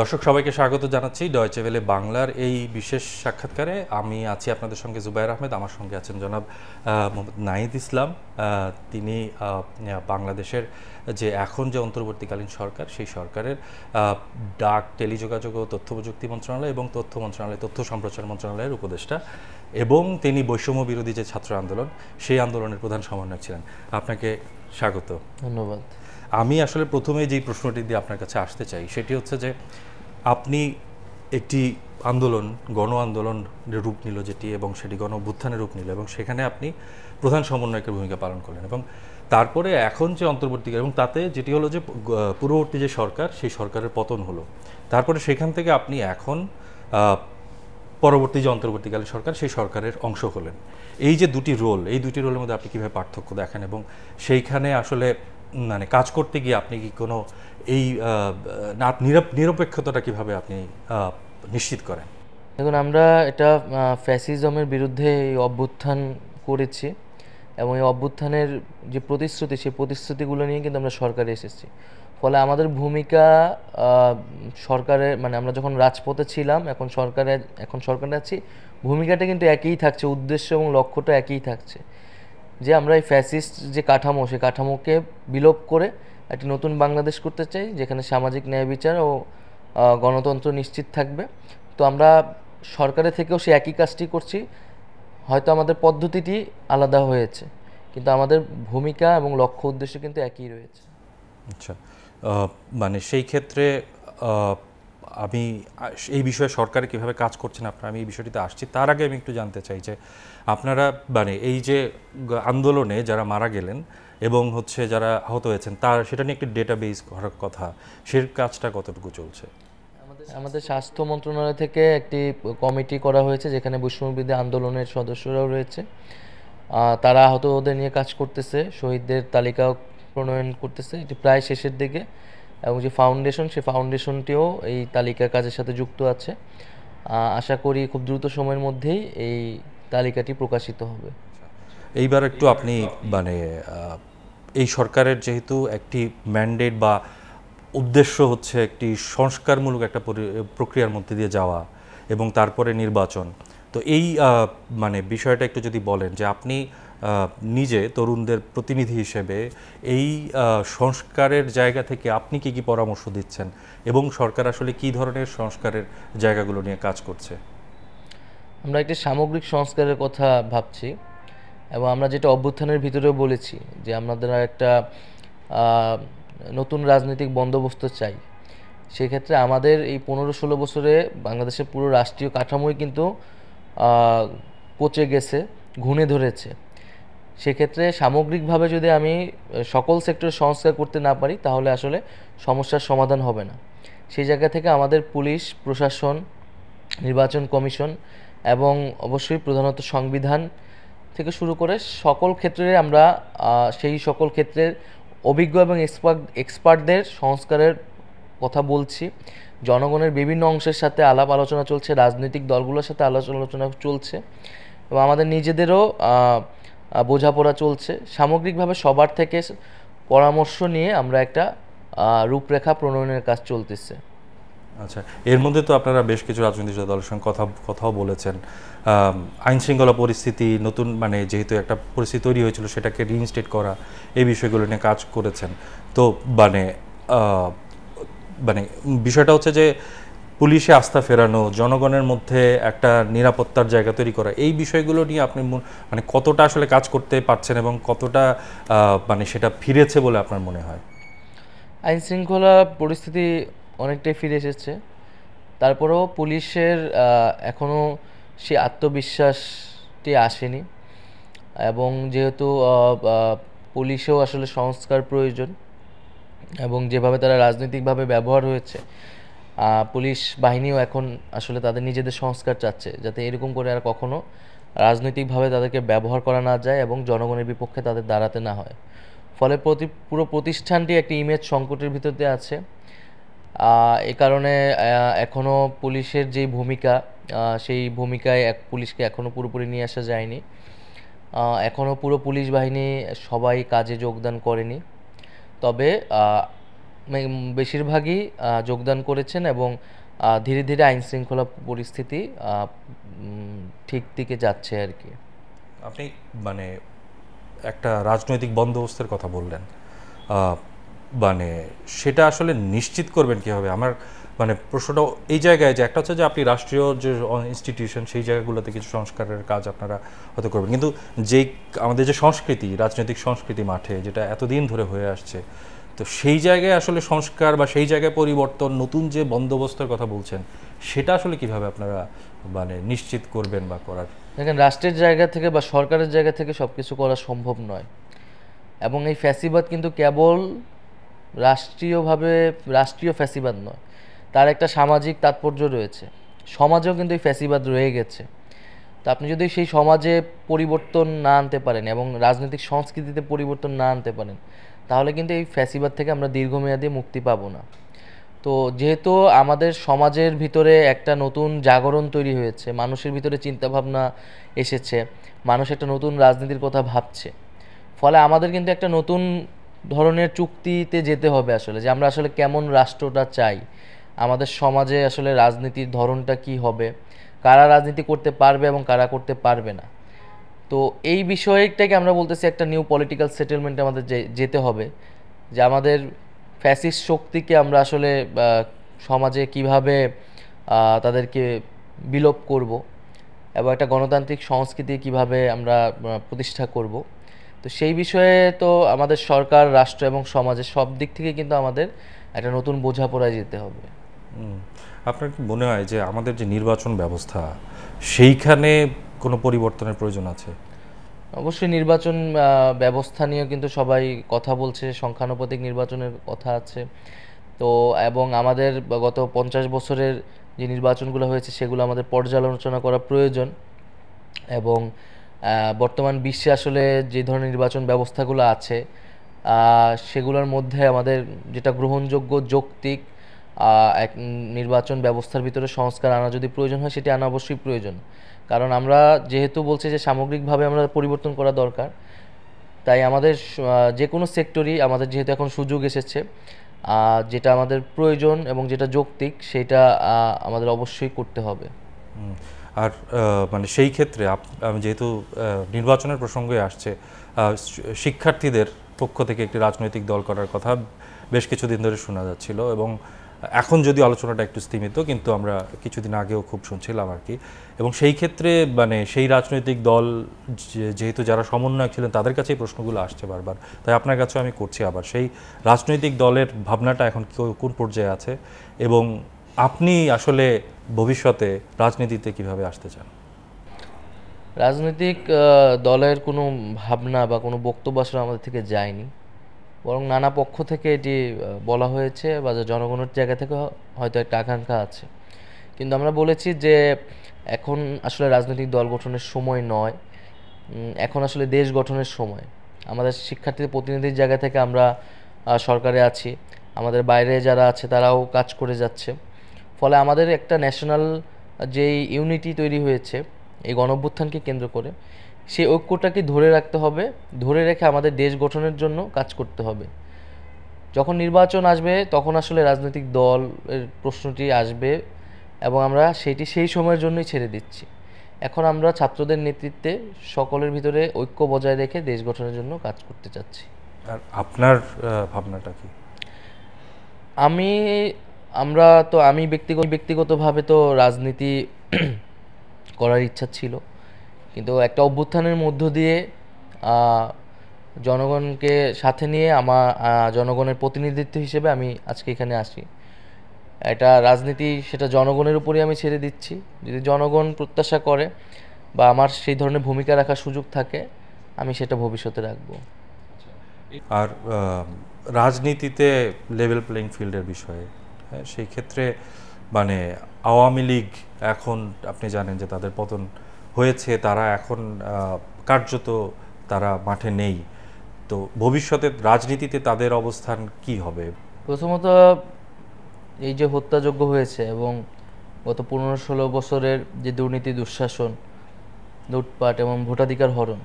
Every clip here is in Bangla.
দর্শক সবাইকে স্বাগত জানাচ্ছি ডয়চে ভেলে বাংলার এই বিশেষ সাক্ষাৎকারে আমি আছি আপনাদের সঙ্গে জুবাইর আহমেদ আমার সঙ্গে আছেন জনাব মোহাম্মদ নাহিদ ইসলাম তিনি বাংলাদেশের যে এখন যে অন্তর্বর্তীকালীন সরকার সেই সরকারের ডাক টেলিযোগাযোগ ও তথ্য প্রযুক্তি মন্ত্রণালয় এবং তথ্য মন্ত্রণালয় তথ্য সম্প্রচার মন্ত্রণালয়ের উপদেষ্টা এবং তিনি বৈষম্য বিরোধী যে ছাত্র আন্দোলন সেই আন্দোলনের প্রধান সমন্বয় ছিলেন আপনাকে স্বাগত ধন্যবাদ আমি আসলে প্রথমে যেই প্রশ্নটি দিয়ে আপনার কাছে আসতে চাই সেটি হচ্ছে যে আপনি একটি আন্দোলন গণ আন্দোলন রূপ নিল যেটি এবং সেটি গণ অভ্যুত্থানের রূপ নিল এবং সেখানে আপনি প্রধান সমন্বয়কের ভূমিকা পালন করলেন এবং তারপরে এখন যে অন্তর্বর্তী এবং তাতে যেটি হলো যে পূর্ববর্তী যে সরকার সেই সরকারের পতন হলো তারপরে সেখান থেকে আপনি এখন পরবর্তী যে অন্তর্বর্তীকালে সরকার সেই সরকারের অংশ হলেন এই যে দুটি রোল এই দুটি রোলের মধ্যে আপনি কীভাবে পার্থক্য দেখেন এবং সেইখানে আসলে মানে কাজ করতে গিয়ে আপনি কি কোনো এই নিরপেক্ষতাটা কিভাবে আপনি নিশ্চিত করেন দেখুন আমরা এটা ফ্যাসিজমের বিরুদ্ধে এই অভ্যুত্থান করেছি এবং এই অভ্যুত্থানের যে প্রতিশ্রুতি সেই প্রতিশ্রুতিগুলো নিয়ে কিন্তু আমরা সরকারে এসেছি ফলে আমাদের ভূমিকা সরকারের মানে আমরা যখন রাজপথে ছিলাম এখন সরকারে এখন সরকারে আছি ভূমিকাটা কিন্তু একই থাকছে উদ্দেশ্য এবং লক্ষ্যটা একই থাকছে যে আমরা এই ফ্যাসিস্ট যে কাঠামো সেই কাঠামোকে বিলোপ করে একটি নতুন বাংলাদেশ করতে চাই যেখানে সামাজিক ন্যায় বিচার ও গণতন্ত্র নিশ্চিত থাকবে তো আমরা সরকারের থেকেও সে একই কাজটি করছি হয়তো আমাদের পদ্ধতিটি আলাদা হয়েছে কিন্তু আমাদের ভূমিকা এবং লক্ষ্য উদ্দেশ্য কিন্তু একই রয়েছে আচ্ছা মানে সেই ক্ষেত্রে আমি এই বিষয়ে সরকারে কিভাবে কাজ করছেন আপনারা আমি এই বিষয়টিতে আসছি তার আগে আমি একটু জানতে চাই যে আপনারা মানে এই যে আন্দোলনে যারা মারা গেলেন এবং হচ্ছে যারা আহত হয়েছেন তার সেটা নিয়ে একটি ডেটা বেস করার কথা সে কাজটা কতটুকু চলছে আমাদের স্বাস্থ্য মন্ত্রণালয় থেকে একটি কমিটি করা হয়েছে যেখানে বৈষ্ণববিদ্যা আন্দোলনের সদস্যরাও রয়েছে তারা আহতদের নিয়ে কাজ করতেছে শহীদদের তালিকা প্রণয়ন করতেছে এটি প্রায় শেষের দিকে এবং যে ফাউন্ডেশন সে ফাউন্ডেশনটিও এই তালিকার কাজের সাথে যুক্ত আছে আশা করি খুব দ্রুত সময়ের মধ্যেই এই তালিকাটি প্রকাশিত হবে এইবার একটু আপনি মানে এই সরকারের যেহেতু একটি ম্যান্ডেট বা উদ্দেশ্য হচ্ছে একটি সংস্কারমূলক একটা প্রক্রিয়ার মধ্যে দিয়ে যাওয়া এবং তারপরে নির্বাচন তো এই মানে বিষয়টা একটু যদি বলেন যে আপনি নিজে তরুণদের প্রতিনিধি হিসেবে এই সংস্কারের জায়গা থেকে আপনি কি কি পরামর্শ দিচ্ছেন এবং সরকার আসলে কি ধরনের সংস্কারের জায়গাগুলো নিয়ে কাজ করছে আমরা একটি সামগ্রিক সংস্কারের কথা ভাবছি এবং আমরা যেটা অভ্যুত্থানের ভিতরেও বলেছি যে আমাদের একটা নতুন রাজনৈতিক বন্দোবস্ত চাই সেক্ষেত্রে আমাদের এই পনেরো ষোলো বছরে বাংলাদেশের পুরো রাষ্ট্রীয় কাঠামোই কিন্তু পচে গেছে ঘুণে ধরেছে সেক্ষেত্রে সামগ্রিকভাবে যদি আমি সকল সেক্টর সংস্কার করতে না পারি তাহলে আসলে সমস্যার সমাধান হবে না সেই জায়গা থেকে আমাদের পুলিশ প্রশাসন নির্বাচন কমিশন এবং অবশ্যই প্রধানত সংবিধান থেকে শুরু করে সকল ক্ষেত্রে আমরা সেই সকল ক্ষেত্রের অভিজ্ঞ এবং এক্সপার্ট এক্সপার্টদের সংস্কারের কথা বলছি জনগণের বিভিন্ন অংশের সাথে আলাপ আলোচনা চলছে রাজনৈতিক দলগুলোর সাথে আলোচনা আলোচনা চলছে এবং আমাদের নিজেদেরও বোঝাপড়া চলছে সামগ্রিকভাবে সবার থেকে পরামর্শ নিয়ে আমরা একটা রূপরেখা প্রণয়নের কাজ চলতেছে আচ্ছা এর মধ্যে তো আপনারা বেশ কিছু রাজনৈতিক দলের সঙ্গে কথা কথাও বলেছেন আইন শৃঙ্খলা পরিস্থিতি নতুন মানে যেহেতু একটা পরিস্থিতি তৈরি হয়েছিল সেটাকে রিইনস্টেট করা এই বিষয়গুলো নিয়ে কাজ করেছেন তো মানে মানে বিষয়টা হচ্ছে যে পুলিশে আস্থা ফেরানো জনগণের মধ্যে একটা নিরাপত্তার জায়গা তৈরি করা এই বিষয়গুলো নিয়ে আপনি মানে কতটা আসলে কাজ করতে পারছেন এবং কতটা মানে সেটা ফিরেছে বলে আপনার মনে হয় আইন শৃঙ্খলা পরিস্থিতি অনেকটাই ফিরে এসেছে তারপরেও পুলিশের এখনও সে আত্মবিশ্বাসটি আসেনি এবং যেহেতু পুলিশেও আসলে সংস্কার প্রয়োজন এবং যেভাবে তারা রাজনৈতিকভাবে ব্যবহার হয়েছে পুলিশ বাহিনীও এখন আসলে তাদের নিজেদের সংস্কার চাচ্ছে যাতে এরকম করে আর কখনো রাজনৈতিকভাবে তাদেরকে ব্যবহার করা না যায় এবং জনগণের বিপক্ষে তাদের দাঁড়াতে না হয় ফলে প্রতি পুরো প্রতিষ্ঠানটি একটি ইমেজ সংকটের ভিতরতে আছে এ কারণে এখনও পুলিশের যে ভূমিকা সেই ভূমিকায় এক পুলিশকে এখনও পুরোপুরি নিয়ে আসা যায়নি এখনও পুরো পুলিশ বাহিনী সবাই কাজে যোগদান করেনি তবে বেশিরভাগই যোগদান করেছেন এবং ধীরে ধীরে আইন শৃঙ্খলা পরিস্থিতি ঠিক দিকে যাচ্ছে আর কি আপনি মানে একটা রাজনৈতিক বন্দোবস্তের কথা বললেন মানে সেটা আসলে নিশ্চিত করবেন কীভাবে আমার মানে প্রশ্নটা এই জায়গায় যে একটা হচ্ছে যে আপনি রাষ্ট্রীয় যে ইনস্টিটিউশন সেই জায়গাগুলোতে কিছু সংস্কারের কাজ আপনারা হয়তো করবেন কিন্তু যেই আমাদের যে সংস্কৃতি রাজনৈতিক সংস্কৃতি মাঠে যেটা এতদিন ধরে হয়ে আসছে তো সেই জায়গায় আসলে সংস্কার বা সেই জায়গায় পরিবর্তন নতুন যে বন্দোবস্তের কথা বলছেন সেটা আসলে কিভাবে আপনারা মানে নিশ্চিত করবেন বা করার দেখেন রাষ্ট্রের জায়গা থেকে বা সরকারের জায়গা থেকে সব কিছু করা সম্ভব নয় এবং এই ফ্যাসিবাদ কিন্তু কেবল রাষ্ট্রীয়ভাবে রাষ্ট্রীয় ফ্যাসিবাদ নয় তার একটা সামাজিক তাৎপর্য রয়েছে সমাজেও কিন্তু এই ফ্যাসিবাদ রয়ে গেছে তা আপনি যদি সেই সমাজে পরিবর্তন না আনতে পারেন এবং রাজনৈতিক সংস্কৃতিতে পরিবর্তন না আনতে পারেন তাহলে কিন্তু এই ফ্যাসিবাদ থেকে আমরা দীর্ঘমেয়াদী মুক্তি পাবো না তো যেহেতু আমাদের সমাজের ভিতরে একটা নতুন জাগরণ তৈরি হয়েছে মানুষের ভিতরে চিন্তাভাবনা এসেছে মানুষ একটা নতুন রাজনীতির কথা ভাবছে ফলে আমাদের কিন্তু একটা নতুন ধরনের চুক্তিতে যেতে হবে আসলে যে আমরা আসলে কেমন রাষ্ট্রটা চাই আমাদের সমাজে আসলে রাজনীতির ধরনটা কি হবে কারা রাজনীতি করতে পারবে এবং কারা করতে পারবে না তো এই বিষয়টাকে আমরা বলতেছি একটা নিউ পলিটিক্যাল সেটেলমেন্টে আমাদের যেতে হবে যে আমাদের ফ্যাসিস্ট শক্তিকে আমরা আসলে সমাজে কিভাবে তাদেরকে বিলোপ করব এবং একটা গণতান্ত্রিক সংস্কৃতি কিভাবে আমরা প্রতিষ্ঠা করব তো সেই বিষয়ে তো আমাদের সরকার রাষ্ট্র এবং সমাজের সব দিক থেকে কিন্তু আমাদের একটা নতুন বোঝাপড়ায় যেতে হবে আপনার কি মনে হয় যে আমাদের যে নির্বাচন ব্যবস্থা সেইখানে কোনো পরিবর্তনের প্রয়োজন আছে অবশ্যই নির্বাচন ব্যবস্থা নিয়ে কিন্তু সবাই কথা বলছে সংখ্যানুপাতিক নির্বাচনের কথা আছে তো এবং আমাদের গত পঞ্চাশ বছরের যে নির্বাচনগুলো হয়েছে সেগুলো আমাদের পর্যালোচনা করা প্রয়োজন এবং বর্তমান বিশ্বে আসলে যে ধরনের নির্বাচন ব্যবস্থাগুলো আছে সেগুলোর মধ্যে আমাদের যেটা গ্রহণযোগ্য যৌক্তিক এক নির্বাচন ব্যবস্থার ভিতরে সংস্কার আনা যদি প্রয়োজন হয় সেটি আনা অবশ্যই প্রয়োজন কারণ আমরা যেহেতু বলছি যে সামগ্রিকভাবে আমরা পরিবর্তন করা দরকার তাই আমাদের যে কোনো সেক্টরই আমাদের যেহেতু এখন সুযোগ এসেছে যেটা আমাদের প্রয়োজন এবং যেটা যৌক্তিক সেটা আমাদের অবশ্যই করতে হবে আর মানে সেই ক্ষেত্রে আমি যেহেতু নির্বাচনের প্রসঙ্গে আসছে শিক্ষার্থীদের পক্ষ থেকে একটি রাজনৈতিক দল করার কথা বেশ কিছুদিন ধরে শোনা যাচ্ছিল এবং এখন যদি আলোচনাটা একটু স্থিমিত কিন্তু আমরা কিছুদিন আগেও খুব শুনছিলাম আর কি এবং সেই ক্ষেত্রে মানে সেই রাজনৈতিক দল যেহেতু যারা সমন্বয়ক ছিলেন তাদের কাছে এই প্রশ্নগুলো আসছে বারবার তাই আপনার কাছেও আমি করছি আবার সেই রাজনৈতিক দলের ভাবনাটা এখন কোন পর্যায়ে আছে এবং আপনি আসলে ভবিষ্যতে রাজনীতিতে কিভাবে আসতে চান রাজনৈতিক দলের কোনো ভাবনা বা কোনো বক্তব্য আসলে আমাদের থেকে যায়নি বরং নানা পক্ষ থেকে এটি বলা হয়েছে বা জনগণের জায়গা থেকে হয়তো একটা আকাঙ্ক্ষা আছে কিন্তু আমরা বলেছি যে এখন আসলে রাজনৈতিক দল গঠনের সময় নয় এখন আসলে দেশ গঠনের সময় আমাদের শিক্ষার্থীদের প্রতিনিধির জায়গা থেকে আমরা সরকারে আছি আমাদের বাইরে যারা আছে তারাও কাজ করে যাচ্ছে ফলে আমাদের একটা ন্যাশনাল যেই ইউনিটি তৈরি হয়েছে এই গণঅভ্যুত্থানকে কেন্দ্র করে সেই ঐক্যটাকে ধরে রাখতে হবে ধরে রেখে আমাদের দেশ গঠনের জন্য কাজ করতে হবে যখন নির্বাচন আসবে তখন আসলে রাজনৈতিক দল এর প্রশ্নটি আসবে এবং আমরা সেটি সেই সময়ের জন্যই ছেড়ে দিচ্ছি এখন আমরা ছাত্রদের নেতৃত্বে সকলের ভিতরে ঐক্য বজায় রেখে দেশ গঠনের জন্য কাজ করতে চাচ্ছি আর আপনার ভাবনাটা কি আমি আমরা তো আমি ব্যক্তিগত ব্যক্তিগতভাবে তো রাজনীতি করার ইচ্ছা ছিল কিন্তু একটা অভ্যুত্থানের মধ্য দিয়ে জনগণকে সাথে নিয়ে আমার জনগণের প্রতিনিধিত্ব হিসেবে আমি আজকে এখানে আসি এটা রাজনীতি সেটা জনগণের উপরই আমি ছেড়ে দিচ্ছি যদি জনগণ প্রত্যাশা করে বা আমার সেই ধরনের ভূমিকা রাখার সুযোগ থাকে আমি সেটা ভবিষ্যতে রাখব আর রাজনীতিতে লেভেল প্লেইং ফিল্ডের বিষয়ে হ্যাঁ, সেই ক্ষেত্রে মানে আওয়ামী লীগ এখন আপনি জানেন যে তাদের পতন হয়েছে তারা এখন কার্যত তারা মাঠে নেই তো ভবিষ্যতে রাজনীতিতে তাদের অবস্থান কি হবে প্রথমত এই যে হত্যাযোগ্য হয়েছে এবং গত পনেরো ষোলো বছরের যে দুর্নীতি দুঃশাসন লুটপাট এবং ভোটাধিকার হরণ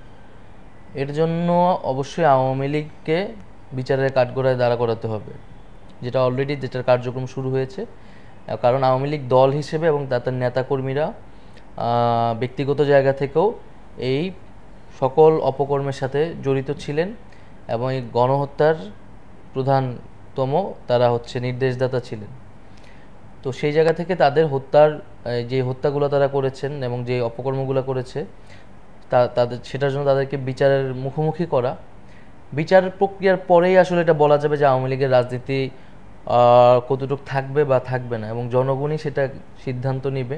এর জন্য অবশ্যই আওয়ামী লীগকে বিচারের কাঠগোড়ায় দাঁড়া করাতে হবে যেটা অলরেডি যেটার কার্যক্রম শুরু হয়েছে কারণ আওয়ামী লীগ দল হিসেবে এবং তাদের নেতাকর্মীরা ব্যক্তিগত জায়গা থেকেও এই সকল অপকর্মের সাথে জড়িত ছিলেন এবং এই গণহত্যার প্রধানতম তারা হচ্ছে নির্দেশদাতা ছিলেন তো সেই জায়গা থেকে তাদের হত্যার যে হত্যাগুলো তারা করেছেন এবং যে অপকর্মগুলো করেছে তা তাদের সেটার জন্য তাদেরকে বিচারের মুখোমুখি করা বিচার প্রক্রিয়ার পরেই আসলে এটা বলা যাবে যে আওয়ামী লীগের রাজনীতি কতটুকু থাকবে বা থাকবে না এবং জনগণই সেটা সিদ্ধান্ত নেবে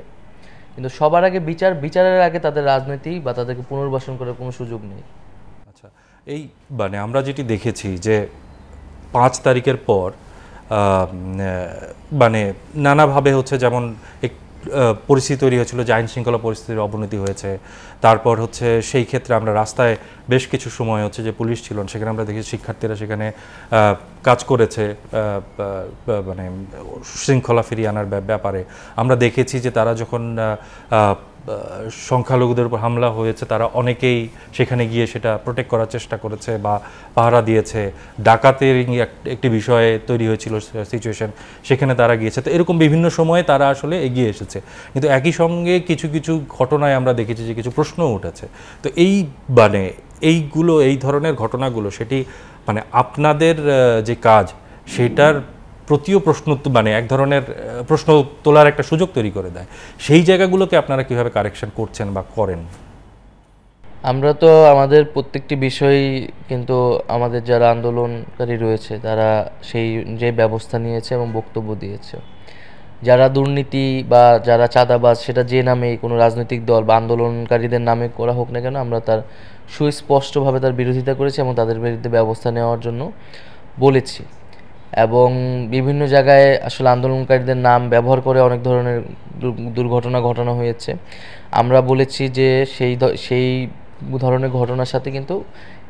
কিন্তু সবার আগে বিচার বিচারের আগে তাদের রাজনীতি বা তাদেরকে পুনর্বাসন করার কোনো সুযোগ নেই আচ্ছা এই মানে আমরা যেটি দেখেছি যে পাঁচ তারিখের পর মানে নানাভাবে হচ্ছে যেমন পরিস্থিতি তৈরি হয়েছিল যে আইন শৃঙ্খলা পরিস্থিতির অবনতি হয়েছে তারপর হচ্ছে সেই ক্ষেত্রে আমরা রাস্তায় বেশ কিছু সময় হচ্ছে যে পুলিশ ছিল সেখানে আমরা দেখি শিক্ষার্থীরা সেখানে কাজ করেছে মানে শৃঙ্খলা ফিরিয়ে আনার ব্যাপারে আমরা দেখেছি যে তারা যখন সংখ্যালঘুদের উপর হামলা হয়েছে তারা অনেকেই সেখানে গিয়ে সেটা প্রোটেক্ট করার চেষ্টা করেছে বা পাহারা দিয়েছে ডাকাতের একটি বিষয়ে তৈরি হয়েছিল সিচুয়েশন সেখানে তারা গিয়েছে তো এরকম বিভিন্ন সময়ে তারা আসলে এগিয়ে এসেছে কিন্তু একই সঙ্গে কিছু কিছু ঘটনায় আমরা দেখেছি যে কিছু প্রশ্ন উঠেছে তো এই মানে এইগুলো এই ধরনের ঘটনাগুলো সেটি মানে আপনাদের যে কাজ সেটার প্রতিও প্রশ্ন মানে এক ধরনের প্রশ্ন তোলার একটা সুযোগ তৈরি করে দেয় সেই জায়গাগুলোকে আপনারা কিভাবে কারেকশন করছেন বা করেন আমরা তো আমাদের প্রত্যেকটি বিষয়ই কিন্তু আমাদের যারা আন্দোলনকারী রয়েছে তারা সেই যে ব্যবস্থা নিয়েছে এবং বক্তব্য দিয়েছে যারা দুর্নীতি বা যারা চাঁদাবাজ সেটা যে নামে কোনো রাজনৈতিক দল বা আন্দোলনকারীদের নামে করা হোক না কেন আমরা তার সুস্পষ্টভাবে তার বিরোধিতা করেছি এবং তাদের বিরুদ্ধে ব্যবস্থা নেওয়ার জন্য বলেছি এবং বিভিন্ন জায়গায় আসলে আন্দোলনকারীদের নাম ব্যবহার করে অনেক ধরনের দুর্ঘটনা ঘটানো হয়েছে আমরা বলেছি যে সেই সেই ধরনের ঘটনার সাথে কিন্তু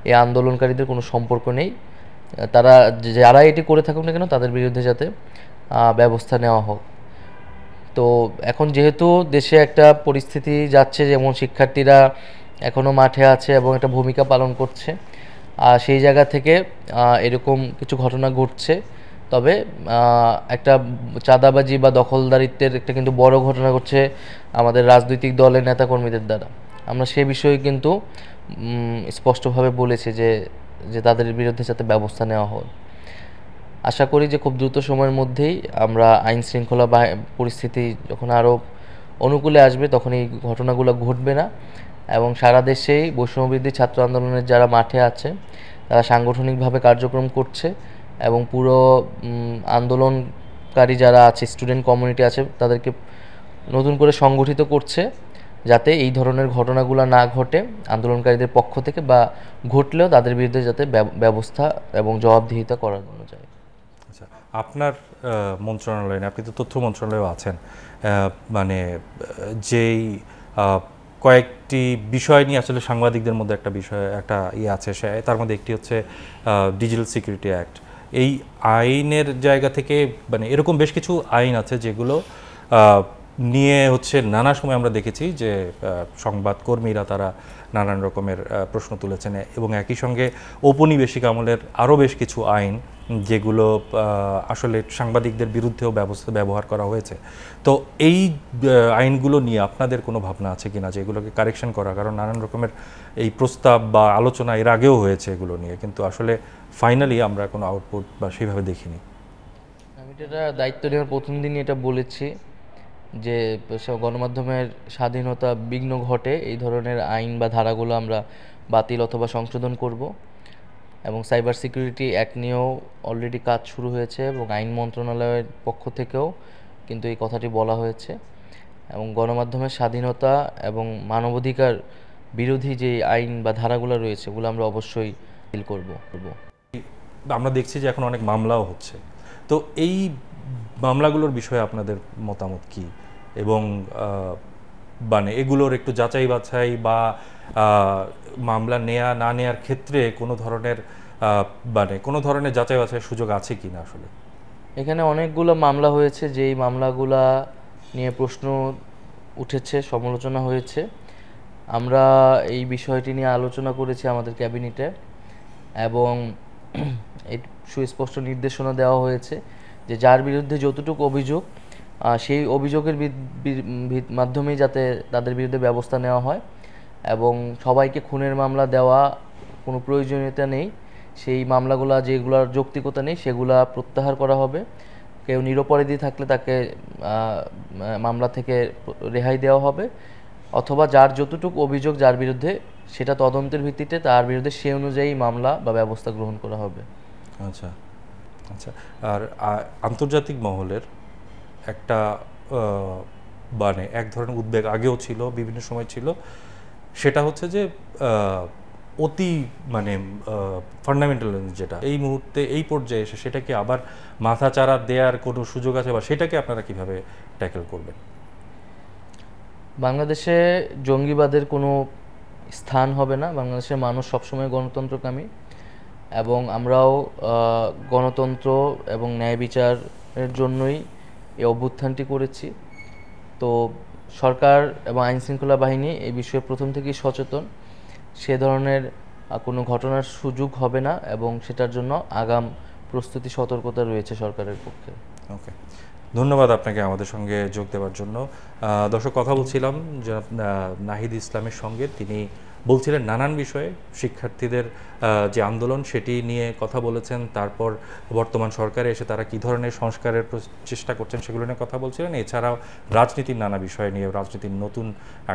এই আন্দোলনকারীদের কোনো সম্পর্ক নেই তারা যারা এটি করে থাকুক না কেন তাদের বিরুদ্ধে যাতে ব্যবস্থা নেওয়া হোক তো এখন যেহেতু দেশে একটা পরিস্থিতি যাচ্ছে যেমন শিক্ষার্থীরা এখনও মাঠে আছে এবং একটা ভূমিকা পালন করছে আর সেই জায়গা থেকে এরকম কিছু ঘটনা ঘটছে তবে একটা চাঁদাবাজি বা দখলদারিত্বের একটা কিন্তু বড় ঘটনা ঘটছে আমাদের রাজনৈতিক দলের নেতাকর্মীদের দ্বারা আমরা সে বিষয়ে কিন্তু স্পষ্টভাবে বলেছি যে যে তাদের বিরুদ্ধে যাতে ব্যবস্থা নেওয়া হয় আশা করি যে খুব দ্রুত সময়ের মধ্যেই আমরা আইন শৃঙ্খলা পরিস্থিতি যখন আরও অনুকূলে আসবে তখন এই ঘটনাগুলো ঘটবে না এবং সারা দেশেই বৈষম্যবৃদ্ধি ছাত্র আন্দোলনের যারা মাঠে আছে তারা সাংগঠনিকভাবে কার্যক্রম করছে এবং পুরো আন্দোলনকারী যারা আছে স্টুডেন্ট কমিউনিটি আছে তাদেরকে নতুন করে সংগঠিত করছে যাতে এই ধরনের ঘটনাগুলো না ঘটে আন্দোলনকারীদের পক্ষ থেকে বা ঘটলেও তাদের বিরুদ্ধে যাতে ব্যবস্থা এবং জবাবদিহিতা করানো যায় আচ্ছা আপনার মন্ত্রণালয় আপনি তো তথ্য মন্ত্রণালয়েও আছেন মানে যেই কয়েকটি বিষয় নিয়ে আসলে সাংবাদিকদের মধ্যে একটা বিষয় একটা ইয়ে আছে সে তার মধ্যে একটি হচ্ছে ডিজিটাল সিকিউরিটি অ্যাক্ট এই আইনের জায়গা থেকে মানে এরকম বেশ কিছু আইন আছে যেগুলো নিয়ে হচ্ছে নানা সময় আমরা দেখেছি যে সংবাদকর্মীরা তারা নানান রকমের প্রশ্ন তুলেছেন এবং একই সঙ্গে ঔপনিবেশিক আমলের আরও বেশ কিছু আইন যেগুলো আসলে সাংবাদিকদের বিরুদ্ধেও ব্যবস্থা ব্যবহার করা হয়েছে তো এই আইনগুলো নিয়ে আপনাদের কোনো ভাবনা আছে কিনা যে এগুলোকে কারেকশন করা কারণ নানান রকমের এই প্রস্তাব বা আলোচনা এর আগেও হয়েছে এগুলো নিয়ে কিন্তু আসলে ফাইনালি আমরা কোনো আউটপুট বা সেইভাবে দেখিনি আমি এটা দায়িত্ব নেওয়ার প্রথম দিনই এটা বলেছি যে গণমাধ্যমের স্বাধীনতা বিঘ্ন ঘটে এই ধরনের আইন বা ধারাগুলো আমরা বাতিল অথবা সংশোধন করব এবং সাইবার সিকিউরিটি অ্যাক্ট নিয়েও অলরেডি কাজ শুরু হয়েছে এবং আইন মন্ত্রণালয়ের পক্ষ থেকেও কিন্তু এই কথাটি বলা হয়েছে এবং গণমাধ্যমের স্বাধীনতা এবং মানবাধিকার বিরোধী যে আইন বা ধারাগুলো রয়েছে ওগুলো আমরা অবশ্যই ফিল করব আমরা দেখছি যে এখন অনেক মামলাও হচ্ছে তো এই মামলাগুলোর বিষয়ে আপনাদের মতামত কি এবং মানে এগুলোর একটু যাচাই বাছাই বা মামলা নেয়া না নেয়ার ক্ষেত্রে কোনো ধরনের মানে কোনো ধরনের যাচাই বাছাইয়ের সুযোগ আছে কি না আসলে এখানে অনেকগুলো মামলা হয়েছে যেই মামলাগুলা নিয়ে প্রশ্ন উঠেছে সমালোচনা হয়েছে আমরা এই বিষয়টি নিয়ে আলোচনা করেছি আমাদের ক্যাবিনেটে এবং সুস্পষ্ট নির্দেশনা দেওয়া হয়েছে যে যার বিরুদ্ধে যতটুকু অভিযোগ সেই অভিযোগের মাধ্যমেই যাতে তাদের বিরুদ্ধে ব্যবস্থা নেওয়া হয় এবং সবাইকে খুনের মামলা দেওয়া কোনো প্রয়োজনীয়তা নেই সেই মামলাগুলা যেগুলোর যৌক্তিকতা নেই সেগুলা প্রত্যাহার করা হবে কেউ নিরপরাধী থাকলে তাকে মামলা থেকে রেহাই দেওয়া হবে অথবা যার যতটুকু অভিযোগ যার বিরুদ্ধে সেটা তদন্তের ভিত্তিতে তার বিরুদ্ধে সে অনুযায়ী মামলা বা ব্যবস্থা গ্রহণ করা হবে আচ্ছা আচ্ছা আর আন্তর্জাতিক মহলের একটা মানে এক ধরনের উদ্বেগ আগেও ছিল বিভিন্ন সময় ছিল সেটা হচ্ছে যে অতি মানে ফান্ডামেন্টাল যেটা এই মুহূর্তে এই পর্যায়ে এসে সেটাকে আবার মাথা চারা দেওয়ার কোনো সুযোগ আছে বা সেটাকে আপনারা কিভাবে ট্যাকেল করবেন বাংলাদেশে জঙ্গিবাদের কোনো স্থান হবে না বাংলাদেশের মানুষ সবসময় গণতন্ত্রকামী এবং আমরাও গণতন্ত্র এবং ন্যায় বিচারের জন্যই এই অভ্যুত্থানটি করেছি তো সরকার এবং আইন শৃঙ্খলা বাহিনী এই বিষয়ে প্রথম থেকেই সচেতন সে ধরনের কোনো ঘটনার সুযোগ হবে না এবং সেটার জন্য আগাম প্রস্তুতি সতর্কতা রয়েছে সরকারের পক্ষে ওকে ধন্যবাদ আপনাকে আমাদের সঙ্গে যোগ দেওয়ার জন্য দর্শক কথা বলছিলাম নাহিদ ইসলামের সঙ্গে তিনি বলছিলেন নানান বিষয়ে শিক্ষার্থীদের যে আন্দোলন সেটি নিয়ে কথা বলেছেন তারপর বর্তমান সরকারে এসে তারা কি ধরনের সংস্কারের চেষ্টা করছেন সেগুলো নিয়ে কথা বলছিলেন এছাড়াও রাজনীতির নানা বিষয় নিয়ে রাজনীতির নতুন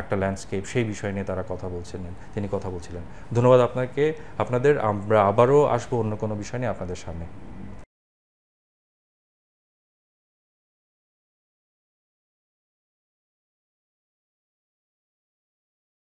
একটা ল্যান্ডস্কেপ সেই বিষয় নিয়ে তারা কথা বলছিলেন তিনি কথা বলছিলেন ধন্যবাদ আপনাকে আপনাদের আমরা আবারও আসবো অন্য কোনো বিষয় নিয়ে আপনাদের সামনে